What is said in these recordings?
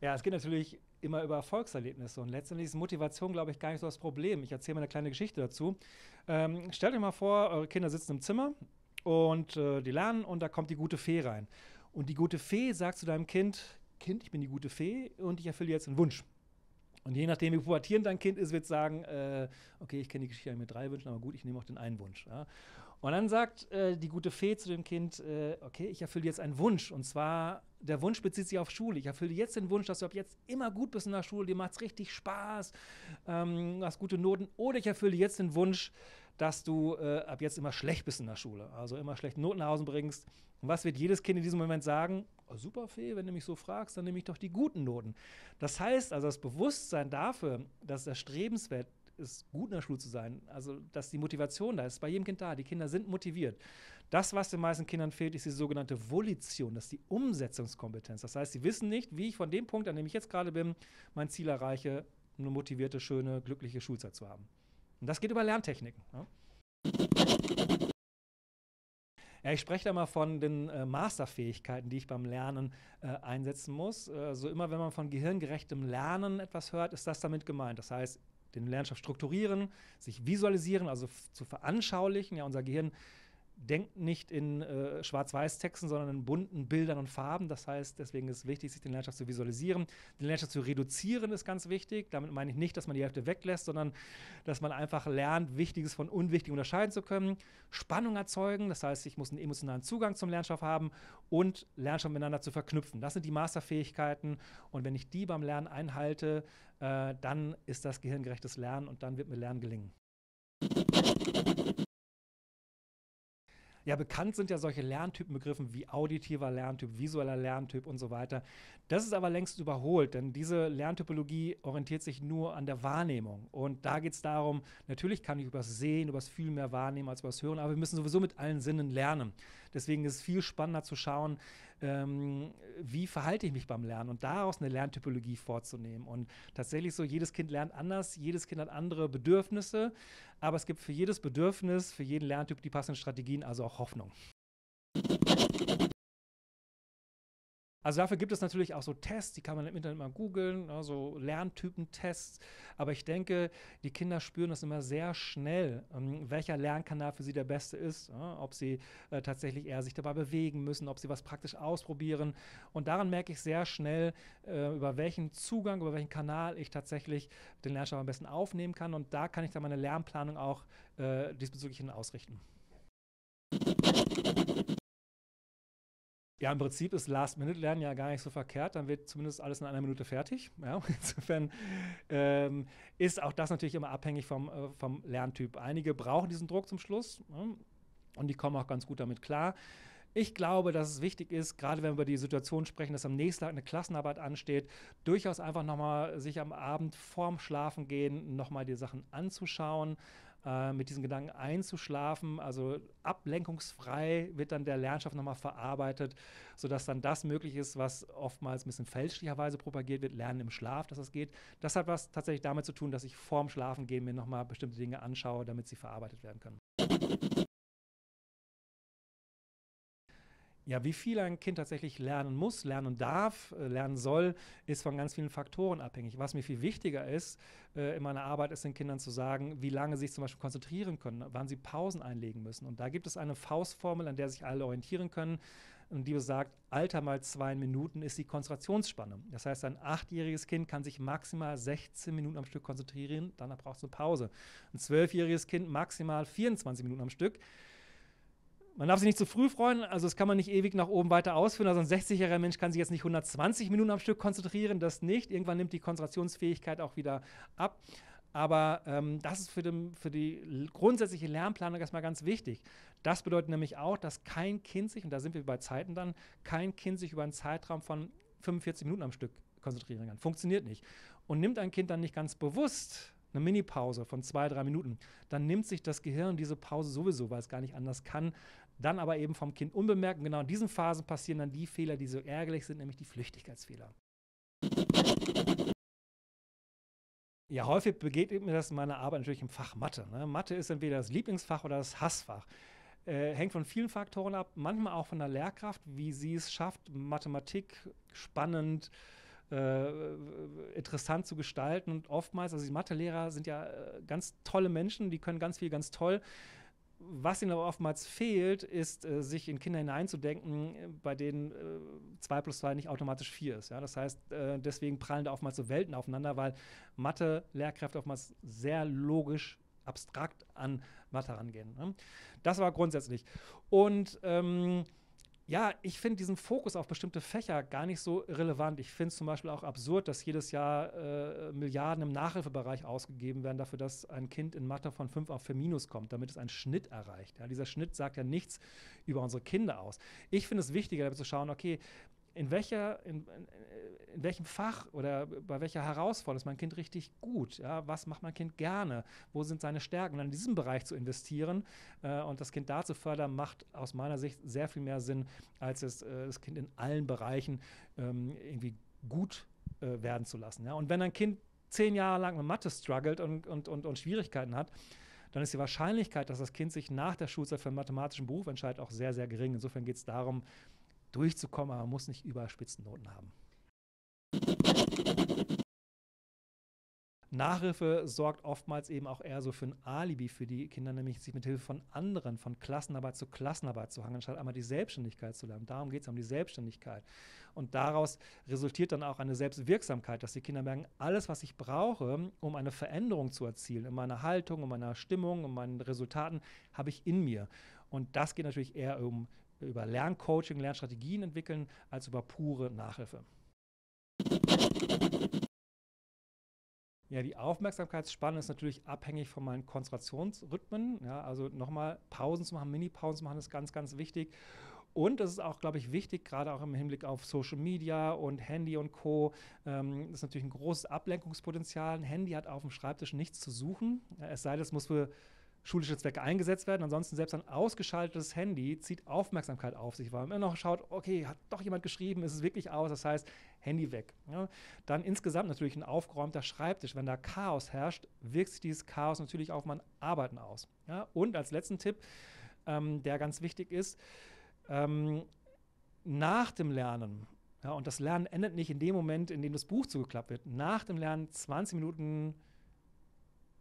Ja, es geht natürlich immer über Erfolgserlebnisse und letztendlich ist Motivation, glaube ich, gar nicht so das Problem. Ich erzähle mal eine kleine Geschichte dazu. Ähm, stellt euch mal vor, eure Kinder sitzen im Zimmer und äh, die lernen und da kommt die gute Fee rein. Und die gute Fee sagt zu deinem Kind, Kind, ich bin die gute Fee und ich erfülle jetzt einen Wunsch. Und je nachdem, wie pubertierend dein Kind ist, wird es sagen, äh, okay, ich kenne die Geschichte mit drei Wünschen, aber gut, ich nehme auch den einen Wunsch. Ja? Und dann sagt äh, die gute Fee zu dem Kind, äh, okay, ich erfülle jetzt einen Wunsch. Und zwar, der Wunsch bezieht sich auf Schule. Ich erfülle jetzt den Wunsch, dass du ab jetzt immer gut bist in der Schule, dir macht es richtig Spaß, ähm, hast gute Noten. Oder ich erfülle jetzt den Wunsch, dass du äh, ab jetzt immer schlecht bist in der Schule, also immer schlecht Noten nach Hause bringst. Und was wird jedes Kind in diesem Moment sagen? Oh, super, Fee, wenn du mich so fragst, dann nehme ich doch die guten Noten. Das heißt also, das Bewusstsein dafür, dass erstrebenswert ist, gut in der Schule zu sein, also dass die Motivation da ist, bei jedem Kind da, die Kinder sind motiviert. Das, was den meisten Kindern fehlt, ist die sogenannte Volition, das ist die Umsetzungskompetenz. Das heißt, sie wissen nicht, wie ich von dem Punkt, an dem ich jetzt gerade bin, mein Ziel erreiche, eine motivierte, schöne, glückliche Schulzeit zu haben. Und das geht über Lerntechniken. Ja? Ne? Ja, ich spreche da mal von den äh, Masterfähigkeiten, die ich beim Lernen äh, einsetzen muss. Äh, so immer, wenn man von gehirngerechtem Lernen etwas hört, ist das damit gemeint. Das heißt, den Lernstoff strukturieren, sich visualisieren, also zu veranschaulichen. Ja, unser Gehirn denkt nicht in äh, Schwarz-Weiß-Texten, sondern in bunten Bildern und Farben. Das heißt, deswegen ist es wichtig, sich die Landschaft zu visualisieren. Die Landschaft zu reduzieren ist ganz wichtig. Damit meine ich nicht, dass man die Hälfte weglässt, sondern dass man einfach lernt, Wichtiges von Unwichtigem unterscheiden zu können. Spannung erzeugen, das heißt, ich muss einen emotionalen Zugang zum Lernstoff haben und Lernstoff miteinander zu verknüpfen. Das sind die Masterfähigkeiten. Und wenn ich die beim Lernen einhalte, äh, dann ist das gehirngerechtes Lernen und dann wird mir Lernen gelingen. Ja, bekannt sind ja solche Lerntypenbegriffe wie auditiver Lerntyp, visueller Lerntyp und so weiter. Das ist aber längst überholt, denn diese Lerntypologie orientiert sich nur an der Wahrnehmung. Und da geht es darum, natürlich kann ich übers Sehen, übers Fühlen mehr wahrnehmen als übers Hören, aber wir müssen sowieso mit allen Sinnen lernen. Deswegen ist es viel spannender zu schauen, ähm, wie verhalte ich mich beim Lernen und daraus eine Lerntypologie vorzunehmen. Und tatsächlich so, jedes Kind lernt anders, jedes Kind hat andere Bedürfnisse, aber es gibt für jedes Bedürfnis, für jeden Lerntyp die passenden Strategien, also auch Hoffnung. Also dafür gibt es natürlich auch so Tests, die kann man im Internet mal googeln, ne, so Lerntypentests. Aber ich denke, die Kinder spüren das immer sehr schnell, ähm, welcher Lernkanal für sie der beste ist, ne, ob sie äh, tatsächlich eher sich dabei bewegen müssen, ob sie was praktisch ausprobieren. Und daran merke ich sehr schnell, äh, über welchen Zugang, über welchen Kanal ich tatsächlich den Lernstoff am besten aufnehmen kann. Und da kann ich dann meine Lernplanung auch äh, diesbezüglich ausrichten. Ja, im Prinzip ist Last-Minute-Lernen ja gar nicht so verkehrt. Dann wird zumindest alles in einer Minute fertig. Ja, insofern ähm, ist auch das natürlich immer abhängig vom, äh, vom Lerntyp. Einige brauchen diesen Druck zum Schluss ja, ne? und die kommen auch ganz gut damit klar. Ich glaube, dass es wichtig ist, gerade wenn wir über die Situation sprechen, dass am nächsten Tag eine Klassenarbeit ansteht, durchaus einfach nochmal sich am Abend vorm Schlafengehen nochmal die Sachen anzuschauen äh, mit diesem Gedanken einzuschlafen. Also ablenkungsfrei wird dann der Lernstoff nochmal verarbeitet, sodass dann das möglich ist, was oftmals ein bisschen fälschlicherweise propagiert wird, Lernen im Schlaf, dass das geht. Das hat was tatsächlich damit zu tun, dass ich vorm Schlafen gehen mir nochmal bestimmte Dinge anschaue, damit sie verarbeitet werden können. ja, wie viel ein Kind tatsächlich lernen muss, lernen darf, äh, lernen soll, ist von ganz vielen Faktoren abhängig. Was mir viel wichtiger ist äh, in meiner Arbeit, ist den Kindern zu sagen, wie lange sie sich zum Beispiel konzentrieren können, wann sie Pausen einlegen müssen. Und da gibt es eine Faustformel, an der sich alle orientieren können und die besagt, Alter mal zwei Minuten ist die Konzentrationsspanne. Das heißt, ein achtjähriges Kind kann sich maximal 16 Minuten am Stück konzentrieren, danach braucht es eine Pause. Ein zwölfjähriges Kind maximal 24 Minuten am Stück. Man darf sich nicht zu früh freuen, also das kann man nicht ewig nach oben weiter ausführen. Also ein 60-jähriger Mensch kann sich jetzt nicht 120 Minuten am Stück konzentrieren, das nicht. Irgendwann nimmt die Konzentrationsfähigkeit auch wieder ab. Aber ähm, das ist für, den, für, die grundsätzliche Lernplanung erstmal ganz wichtig. Das bedeutet nämlich auch, dass kein Kind sich, und da sind wir bei Zeiten dann, kein Kind sich über einen Zeitraum von 45 Minuten am Stück konzentrieren kann. Funktioniert nicht. Und nimmt ein Kind dann nicht ganz bewusst eine Minipause von zwei, drei Minuten, dann nimmt sich das Gehirn diese Pause sowieso, weil es gar nicht anders kann, dann aber eben vom Kind unbemerkt. Und genau in diesen Phasen passieren dann die Fehler, die so ärgerlich sind, nämlich die Flüchtigkeitsfehler. Ja, häufig begegnet mir das in meiner Arbeit natürlich im Fach Mathe. Ne? Mathe ist entweder das Lieblingsfach oder das Hassfach. Äh, hängt von vielen Faktoren ab, manchmal auch von der Lehrkraft, wie sie es schafft, Mathematik spannend äh, interessant zu gestalten. Und oftmals, also die Mathelehrer sind ja äh, ganz tolle Menschen, die können ganz viel ganz toll. Was ihnen aber oftmals fehlt, ist, äh, sich in Kinder hineinzudenken, bei denen äh, 2 plus 2 nicht automatisch 4 ist. Ja? Das heißt, äh, deswegen prallen da oftmals so Welten aufeinander, weil Mathe-Lehrkräfte oftmals sehr logisch abstrakt an Mathe rangehen. Ne? Das war grundsätzlich. Und ähm, ja, ich finde diesen Fokus auf bestimmte Fächer gar nicht so relevant. Ich finde es zum Beispiel auch absurd, dass jedes Jahr äh, Milliarden im Nachhilfebereich ausgegeben werden dafür, dass ein Kind in Mathe von 5 auf 4 minus kommt, damit es einen Schnitt erreicht. Ja, dieser Schnitt sagt ja nichts über unsere Kinder aus. Ich finde es wichtiger, zu schauen, okay, in, welcher, in, in, welchem Fach oder bei welcher Herausforderung ist mein Kind richtig gut? Ja? Was macht mein Kind gerne? Wo sind seine Stärken? Dann in diesem Bereich zu investieren äh, und das Kind da zu fördern, macht aus meiner Sicht sehr viel mehr Sinn, als es, äh, das Kind in allen Bereichen ähm, irgendwie gut äh, werden zu lassen. Ja? Und wenn ein Kind zehn Jahre lang mit Mathe struggelt und, und, und, und Schwierigkeiten hat, dann ist die Wahrscheinlichkeit, dass das Kind sich nach der Schulzeit für einen mathematischen Beruf entscheidet, auch sehr, sehr gering. Insofern geht es darum, durchzukommen, aber man muss nicht überspitzten Spitzennoten haben. Nachhilfe sorgt oftmals eben auch eher so für ein Alibi für die Kinder, nämlich sich mit Hilfe von anderen, von Klassenarbeit zu Klassenarbeit zu hangeln, statt einmal die Selbstständigkeit zu lernen. Darum geht es um die Selbstständigkeit. Und daraus resultiert dann auch eine Selbstwirksamkeit, dass die Kinder merken, alles, was ich brauche, um eine Veränderung zu erzielen, in meiner Haltung, in meiner Stimmung, in meinen Resultaten, habe ich in mir. Und das geht natürlich eher um über Lerncoaching, Lernstrategien entwickeln, als über pure Nachhilfe. Ja, die Aufmerksamkeitsspanne ist natürlich abhängig von meinen Konzentrationsrhythmen. Ja, also nochmal Pausen zu machen, Mini-Pausen zu machen, ist ganz, ganz wichtig. Und es ist auch, glaube ich, wichtig, gerade auch im Hinblick auf Social Media und Handy und Co. Ähm, ist natürlich ein großes Ablenkungspotenzial. Ein Handy hat auf dem Schreibtisch nichts zu suchen. Es sei denn, es muss für schulische Zwecke eingesetzt werden. Ansonsten selbst ein ausgeschaltetes Handy zieht Aufmerksamkeit auf sich, weil man immer noch schaut, okay, hat doch jemand geschrieben, ist es wirklich aus? Das heißt, Handy weg. Ja. Dann insgesamt natürlich ein aufgeräumter Schreibtisch. Wenn da Chaos herrscht, wirkt sich dieses Chaos natürlich auf mein Arbeiten aus. Ja. Und als letzten Tipp, ähm, der ganz wichtig ist, ähm, nach dem Lernen, ja, und das Lernen endet nicht in dem Moment, in dem das Buch zugeklappt wird, nach dem Lernen 20 Minuten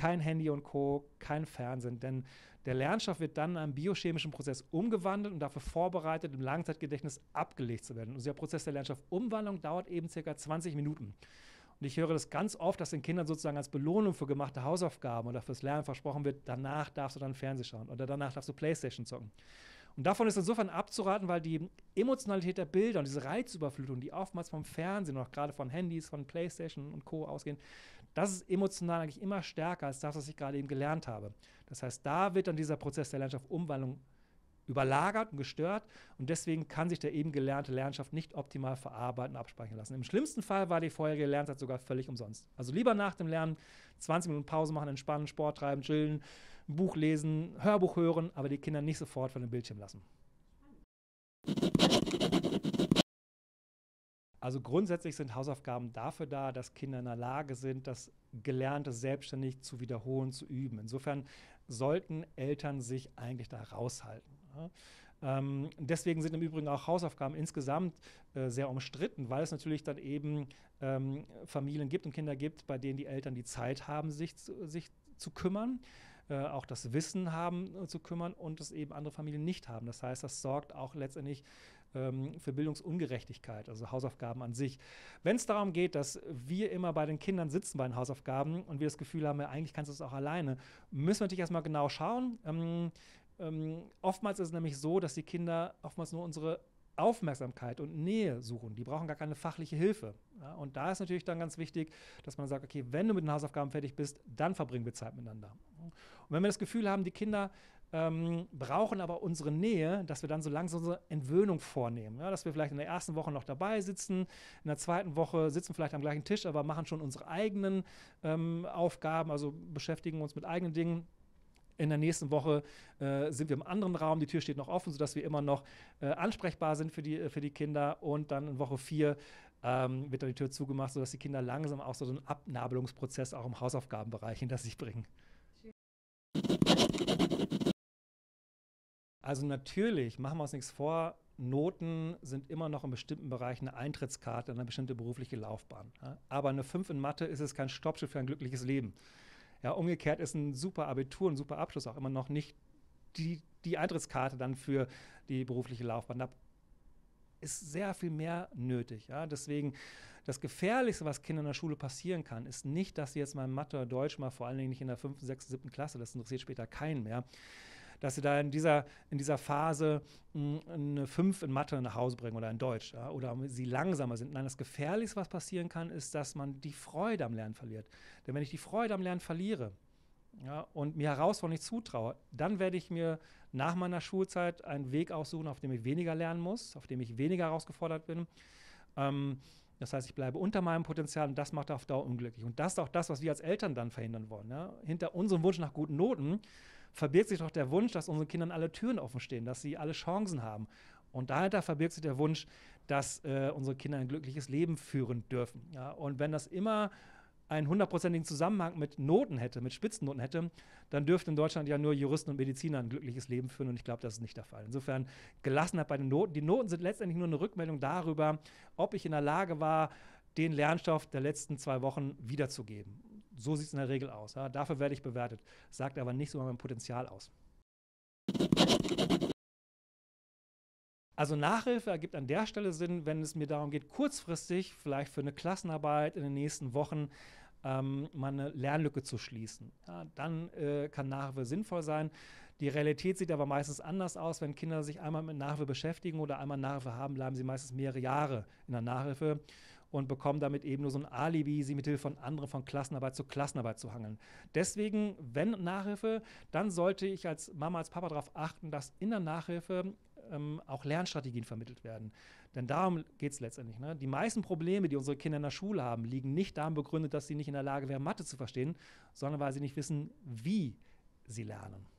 kein Handy und Co., kein Fernsehen. Denn der Lernstoff wird dann in einem biochemischen Prozess umgewandelt und dafür vorbereitet, im Langzeitgedächtnis abgelegt zu werden. Und dieser Prozess der Lernstoffumwandlung dauert eben circa 20 Minuten. Und ich höre das ganz oft, dass den Kindern sozusagen als Belohnung für gemachte Hausaufgaben oder fürs Lernen versprochen wird, danach darfst du dann Fernsehen schauen oder danach darfst du Playstation zocken. Und davon ist insofern abzuraten, weil die Emotionalität der Bilder und diese Reizüberflutung, die oftmals vom Fernsehen, und auch gerade von Handys, von Playstation und Co. ausgehen, das ist emotional eigentlich immer stärker als das, was ich gerade eben gelernt habe. Das heißt, da wird dann dieser Prozess der Lernstoffumwandlung überlagert und gestört und deswegen kann sich der eben gelernte Lernschaft nicht optimal verarbeiten und abspeichern lassen. Im schlimmsten Fall war die vorherige Lernzeit sogar völlig umsonst. Also lieber nach dem Lernen 20 Minuten Pause machen, entspannen, Sport treiben, chillen, ein Buch lesen, Hörbuch hören, aber die Kinder nicht sofort von dem Bildschirm lassen. Also grundsätzlich sind Hausaufgaben dafür da, dass Kinder in der Lage sind, das Gelernte selbstständig zu wiederholen, zu üben. Insofern sollten Eltern sich eigentlich da raushalten. Ähm, deswegen sind im Übrigen auch Hausaufgaben insgesamt äh, sehr umstritten, weil es natürlich dann eben ähm, Familien gibt und Kinder gibt, bei denen die Eltern die Zeit haben, sich, sich zu kümmern, äh, auch das Wissen haben äh, zu kümmern und es eben andere Familien nicht haben. Das heißt, das sorgt auch letztendlich ähm, für Bildungsungerechtigkeit, also Hausaufgaben an sich. Wenn es darum geht, dass wir immer bei den Kindern sitzen bei den Hausaufgaben und wir das Gefühl haben, ja, eigentlich kannst du es auch alleine, müssen wir natürlich erstmal genau schauen. Ähm, ähm, oftmals ist es nämlich so, dass die Kinder oftmals nur unsere Aufmerksamkeit und Nähe suchen. Die brauchen gar keine fachliche Hilfe. Ja, und da ist natürlich dann ganz wichtig, dass man sagt, okay, wenn du mit den Hausaufgaben fertig bist, dann verbringen wir Zeit miteinander. Und wenn wir das Gefühl haben, die Kinder ähm, brauchen aber unsere Nähe, dass wir dann so langsam unsere Entwöhnung vornehmen. Ja, dass wir vielleicht in der ersten Woche noch dabei sitzen, in der zweiten Woche sitzen vielleicht am gleichen Tisch, aber machen schon unsere eigenen ähm, Aufgaben, also beschäftigen uns mit eigenen Dingen. In der nächsten Woche äh, sind wir im anderen Raum, die Tür steht noch offen, sodass wir immer noch äh, ansprechbar sind für die, äh, für die Kinder. Und dann in Woche vier ähm, wird dann die Tür zugemacht, sodass die Kinder langsam auch so einen Abnabelungsprozess auch im Hausaufgabenbereich hinter sich bringen. Also natürlich, machen wir uns nichts vor, Noten sind immer noch in bestimmten Bereichen eine Eintrittskarte in eine bestimmte berufliche Laufbahn. Aber eine 5 in Mathe ist es kein Stoppschild für ein glückliches Leben. Ja, umgekehrt ist ein super Abitur, ein super Abschluss auch immer noch nicht die, die Eintrittskarte dann für die berufliche Laufbahn. Da ist sehr viel mehr nötig. Ja? Deswegen, das Gefährlichste, was Kindern in der Schule passieren kann, ist nicht, dass sie jetzt mal Mathe oder Deutsch mal, vor allen Dingen nicht in der 5., 6., 7. Klasse, das interessiert später keinen mehr, dass sie da in dieser, in dieser Phase mm, eine 5 in Mathe nach Hause bringen oder in Deutsch ja, oder sie langsamer sind. Nein, das Gefährlichste, was passieren kann, ist, dass man die Freude am Lernen verliert. Denn wenn ich die Freude am Lernen verliere, ja, und mir Herausforderungen nicht zutraue, dann werde ich mir nach meiner Schulzeit einen Weg aussuchen, auf dem ich weniger lernen muss, auf dem ich weniger herausgefordert bin. Ähm, das heißt, ich bleibe unter meinem Potenzial und das macht auf Dauer unglücklich. Und das ist auch das, was wir als Eltern dann verhindern wollen. Ja? Hinter unserem Wunsch nach guten Noten verbirgt sich doch der Wunsch, dass unseren Kindern alle Türen offen stehen, dass sie alle Chancen haben. Und dahinter verbirgt sich der Wunsch, dass äh, unsere Kinder ein glückliches Leben führen dürfen. Ja? Und wenn das immer einen hundertprozentigen Zusammenhang mit Noten hätte, mit Spitzennoten hätte, dann dürften in Deutschland ja nur Juristen und Mediziner ein glückliches Leben führen und ich glaube, das ist nicht der Fall. Insofern Gelassenheit bei den Noten. Die Noten sind letztendlich nur eine Rückmeldung darüber, ob ich in der Lage war, den Lernstoff der letzten zwei Wochen wiederzugeben. So sieht es in der Regel aus. Ja? Dafür werde ich bewertet, sagt aber nichts über mein Potenzial aus. Also Nachhilfe ergibt an der Stelle Sinn, wenn es mir darum geht, kurzfristig vielleicht für eine Klassenarbeit in den nächsten Wochen ähm, mal eine Lernlücke zu schließen. Ja, dann äh, kann Nachhilfe sinnvoll sein. Die Realität sieht aber meistens anders aus. Wenn Kinder sich einmal mit Nachhilfe beschäftigen oder einmal Nachhilfe haben, bleiben sie meistens mehrere Jahre in der Nachhilfe und bekommen damit eben nur so ein Alibi, sie mit Hilfe von anderen von Klassenarbeit zu Klassenarbeit zu hangeln. Deswegen, wenn Nachhilfe, dann sollte ich als Mama, als Papa darauf achten, dass in der Nachhilfe ähm, auch Lernstrategien vermittelt werden. Denn darum geht es letztendlich. Ne? Die meisten Probleme, die unsere Kinder in der Schule haben, liegen nicht daran begründet, dass sie nicht in der Lage wären, Mathe zu verstehen, sondern weil sie nicht wissen, wie sie lernen.